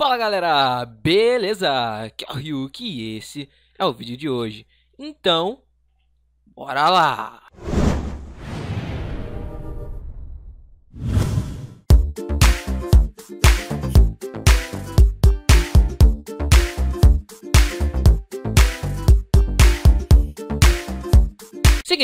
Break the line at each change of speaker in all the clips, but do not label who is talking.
Fala galera, beleza? Aqui é o Ryuki e esse é o vídeo de hoje. Então, bora lá!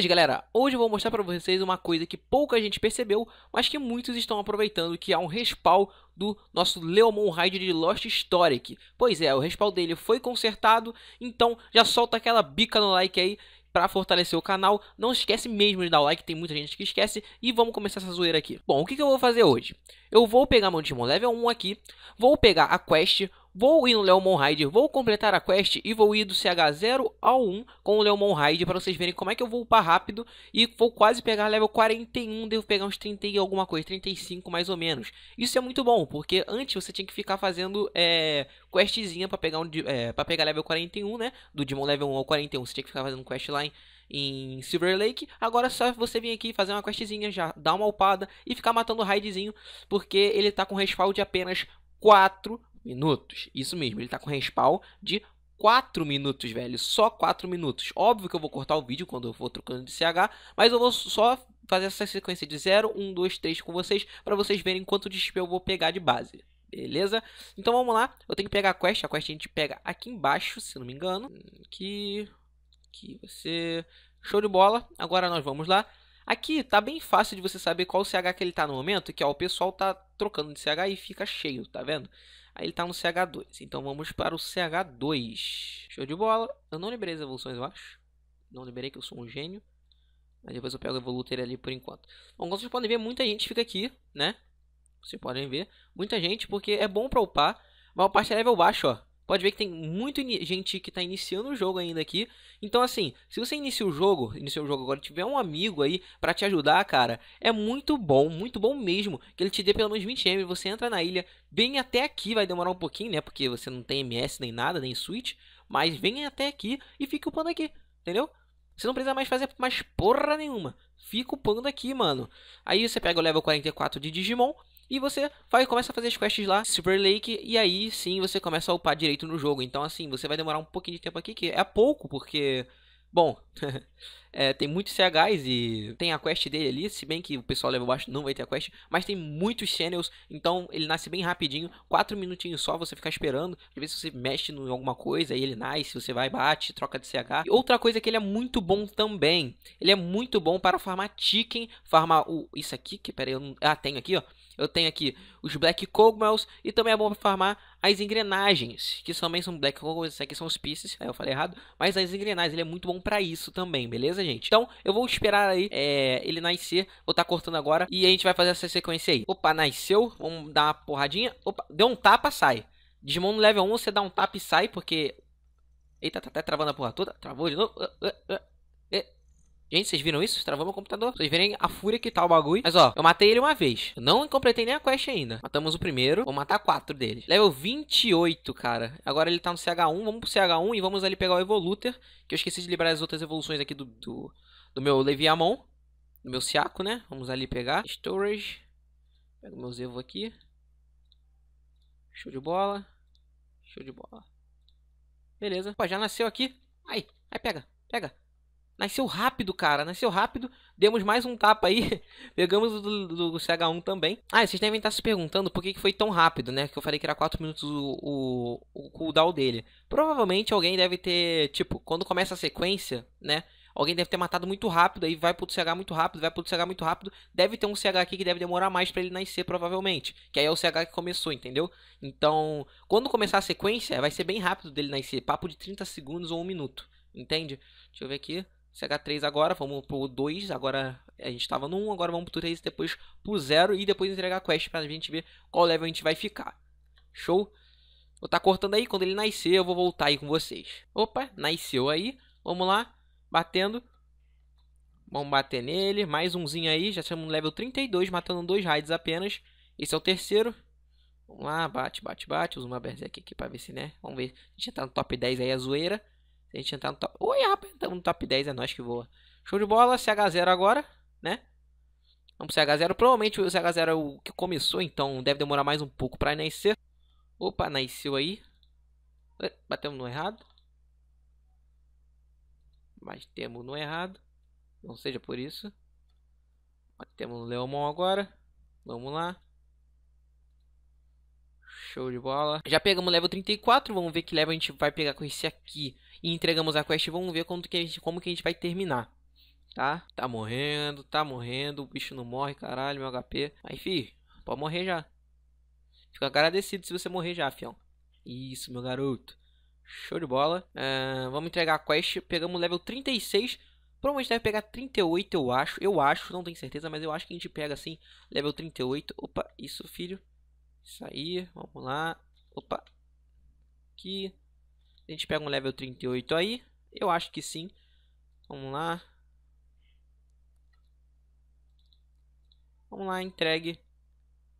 seguinte, galera, hoje eu vou mostrar para vocês uma coisa que pouca gente percebeu, mas que muitos estão aproveitando, que é um respawn do nosso Leomon Raid de Lost Historic. Pois é, o respawn dele foi consertado, então já solta aquela bica no like aí para fortalecer o canal. Não esquece mesmo de dar o like, tem muita gente que esquece. E vamos começar essa zoeira aqui. Bom, o que, que eu vou fazer hoje? Eu vou pegar meu Digimon Level 1 aqui, vou pegar a quest Vou ir no Leomon Hyde, vou completar a quest e vou ir do CH0 ao 1 com o Leomon Hyde para vocês verem como é que eu vou upar rápido e vou quase pegar level 41, devo pegar uns 30 e alguma coisa, 35 mais ou menos. Isso é muito bom, porque antes você tinha que ficar fazendo é, questzinha para pegar, um, é, pegar level 41, né? Do Demon level 1 ao 41, você tinha que ficar fazendo quest lá em, em Silver Lake. Agora é só você vir aqui fazer uma questzinha já, dar uma upada e ficar matando o Raidzinho, porque ele tá com respawn de apenas 4 minutos. Isso mesmo, ele está com respawn de 4 minutos, velho. Só 4 minutos. Óbvio que eu vou cortar o vídeo quando eu for trocando de CH, mas eu vou só fazer essa sequência de 0, 1, 2, 3 com vocês, para vocês verem quanto de XP eu vou pegar de base. Beleza? Então vamos lá. Eu tenho que pegar a quest. A quest a gente pega aqui embaixo, se não me engano. Aqui. Aqui você. Show de bola. Agora nós vamos lá. Aqui tá bem fácil de você saber qual CH que ele tá no momento, que ó, o pessoal tá trocando de CH e fica cheio, tá vendo? Aí ele está no CH2. Então vamos para o CH2. Show de bola. Eu não liberei as evoluções, eu acho. Não liberei que eu sou um gênio. Mas depois eu pego o Evoluter ali por enquanto. Bom, como vocês podem ver, muita gente fica aqui, né? Vocês podem ver. Muita gente, porque é bom para upar. Mas o parte é level baixo, ó. Pode ver que tem muita gente que está iniciando o jogo ainda aqui. Então, assim, se você inicia o jogo, inicia o jogo agora, tiver um amigo aí para te ajudar, cara, é muito bom, muito bom mesmo que ele te dê pelo menos 20 M. Você entra na ilha, vem até aqui, vai demorar um pouquinho, né? Porque você não tem MS nem nada, nem Switch. Mas vem até aqui e fica upando aqui, entendeu? Você não precisa mais fazer mais porra nenhuma. Fica upando aqui, mano. Aí você pega o level 44 de Digimon e você vai, começa a fazer as quests lá, Super Lake, e aí sim você começa a upar direito no jogo. Então, assim, você vai demorar um pouquinho de tempo aqui, que é pouco, porque. Bom, é, tem muitos CHs e tem a quest dele ali, se bem que o pessoal level baixo não vai ter a quest, mas tem muitos channels, então ele nasce bem rapidinho, 4 minutinhos só, você ficar esperando, ver se você mexe em alguma coisa aí ele nasce, você vai, bate, troca de CH. E outra coisa é que ele é muito bom também, ele é muito bom para farmar chicken, farmar o... isso aqui, que pera aí, eu não... Ah, tenho aqui, ó. Eu tenho aqui os Black Cogwells e também é bom para farmar as engrenagens, que também são Black Cogwells, esses aqui são os pieces, aí eu falei errado, mas as engrenagens, ele é muito bom para isso também, beleza, gente? Então, eu vou esperar aí é, ele nascer, vou estar tá cortando agora e a gente vai fazer essa sequência aí. Opa, nasceu, vamos dar uma porradinha, opa, deu um tapa, sai. Digimon no level 1, você dá um tapa e sai, porque... Eita, tá até travando a porra toda, travou de novo... Uh, uh, uh. Gente, vocês viram isso? Travou meu computador. Vocês verem a fúria que tá o bagulho. Mas ó, eu matei ele uma vez. não completei nem a quest ainda. Matamos o primeiro. Vou matar quatro deles. Level 28, cara. Agora ele tá no CH1. Vamos pro CH1 e vamos ali pegar o Evoluter. Que eu esqueci de liberar as outras evoluções aqui do, do, do meu Leviamon. Do meu Siaco, né? Vamos ali pegar. Storage. Pego meus Zevo aqui. Show de bola. Show de bola. Beleza. Pô, já nasceu aqui. Aí, aí pega, pega. Nasceu rápido, cara. Nasceu rápido. Demos mais um tapa aí. Pegamos o do, do, CH1 também. Ah, vocês devem estar se perguntando por que, foi tão rápido, né? Que eu falei que era 4 minutos o, o, o cooldown dele. Provavelmente alguém deve ter, tipo, quando começa a sequência, né? Alguém deve ter matado muito rápido, aí vai pro CH muito rápido, vai pro CH muito rápido. Deve ter um CH aqui que deve demorar mais para ele nascer, provavelmente. Que aí é o CH que começou, entendeu? Então, quando começar a sequência, vai ser bem rápido dele nascer. Papo de 30 segundos ou 1 minuto, entende? Deixa eu ver aqui. CH3 agora, vamos pro 2, agora a gente estava no 1, agora vamos pro 3, depois pro 0 e depois entregar a quest pra gente ver qual level a gente vai ficar. Show? Vou tá cortando aí, quando ele nascer eu vou voltar aí com vocês. Opa, nasceu aí, vamos lá, batendo. Vamos bater nele, mais umzinho aí, já estamos no level 32, matando dois raids apenas. Esse é o terceiro. Vamos lá, bate, bate, bate, usa uma berserk aqui pra ver se, né, vamos ver. A gente tá no top 10 aí, a é zoeira. Se a gente entrar no top... Oi, rapaz, então, no top 10 é nós que voa. Show de bola, CH0 agora, né? Vamos pro CH0. Provavelmente o CH0 é o que começou, então deve demorar mais um pouco pra nascer. Opa, nasceu aí. Eh, batemos no errado. Batemos no errado. Não seja por isso. Batemos no Leomon agora. Vamos lá. Show de bola. Já pegamos level 34, vamos ver que level a gente vai pegar com esse aqui. E entregamos a quest, vamos ver como que a gente, como que a gente vai terminar. Tá? Tá morrendo, tá morrendo, o bicho não morre, caralho, meu HP. Aí, fi, pode morrer já. Fico agradecido se você morrer já, fião. Isso, meu garoto. Show de bola. Uh, vamos entregar a quest. Pegamos level 36. Provavelmente deve pegar 38, eu acho. Eu acho, não tenho certeza, mas eu acho que a gente pega assim, level 38. Opa, isso, filho. Isso aí, vamos lá. Opa. Aqui. A gente pega um level 38 aí. Eu acho que sim. Vamos lá. Vamos lá, entregue.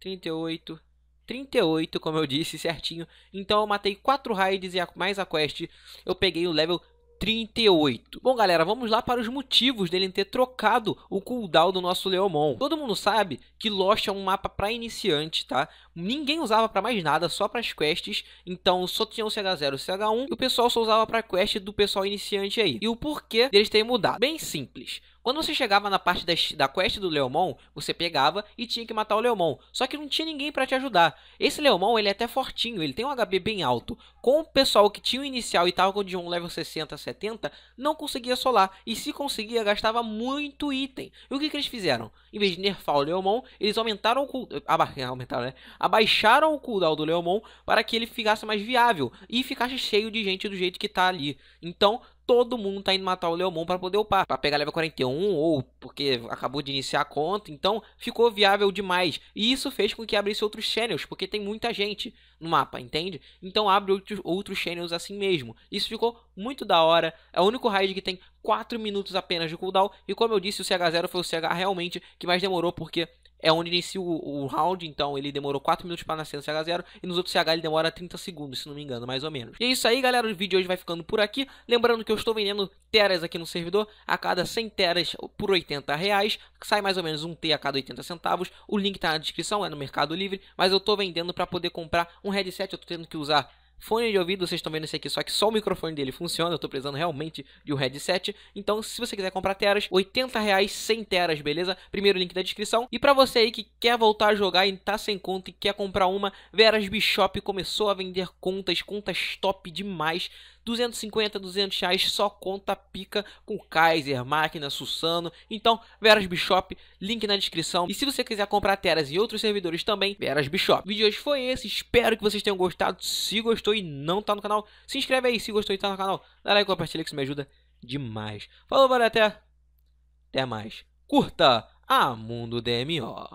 38. 38, como eu disse, certinho. Então eu matei 4 raids e mais a quest. Eu peguei o level 38. Bom, galera, vamos lá para os motivos dele ter trocado o cooldown do nosso Leomon. Todo mundo sabe que Lost é um mapa para iniciante, tá? Ninguém usava para mais nada, só para as quests. Então, só tinha o CH0 e o CH1 e o pessoal só usava para quest do pessoal iniciante aí. E o porquê deles terem mudado? Bem simples. Quando você chegava na parte das, da quest do Leomon, você pegava e tinha que matar o Leomon. Só que não tinha ninguém para te ajudar. Esse Leomon, ele é até fortinho, ele tem um HB bem alto. Com o pessoal que tinha o inicial e tava de um level 60, 70, não conseguia solar. E se conseguia, gastava muito item. E o que, que eles fizeram? Em vez de nerfar o Leomon, eles aumentaram o cooldown... Aumentaram, né? Abaixaram o cooldown do Leomon para que ele ficasse mais viável. E ficasse cheio de gente do jeito que tá ali. Então, todo mundo tá indo matar o Leomon para poder upar, para pegar level 41 ou porque acabou de iniciar a conta, então ficou viável demais. E isso fez com que abrisse outros channels, porque tem muita gente no mapa, entende? Então abre outros, outros channels assim mesmo. Isso ficou muito da hora. É o único raid que tem 4 minutos apenas de cooldown e como eu disse, o CH0 foi o CH realmente que mais demorou porque é onde inicia o, o, round, então ele demorou 4 minutos para nascer no CH0 e nos outros CH ele demora 30 segundos, se não me engano, mais ou menos. E é isso aí, galera, o vídeo hoje vai ficando por aqui. Lembrando que eu estou vendendo teras aqui no servidor, a cada 100 teras por 80 reais, sai mais ou menos um T a cada 80 centavos. O link está na descrição, é no Mercado Livre, mas eu estou vendendo para poder comprar um headset, eu estou tendo que usar Fone de ouvido, vocês estão vendo esse aqui, só que só o microfone dele funciona, eu tô precisando realmente de um headset. Então, se você quiser comprar teras, 80 reais 100 teras, beleza? Primeiro link da descrição. E para você aí que quer voltar a jogar e tá sem conta e quer comprar uma, Veras Bishop começou a vender contas, contas top demais. 250, 200 reais só conta pica com Kaiser, Máquina, Sussano. Então, Veras Bishop, link na descrição. E se você quiser comprar teras e outros servidores também, Veras Bishop. O vídeo de hoje foi esse, espero que vocês tenham gostado. Se gostou e não tá no canal, se inscreve aí. Se gostou e tá no canal, dá like e compartilha que isso me ajuda demais. Falou, valeu, até, até mais. Curta a Mundo DMO.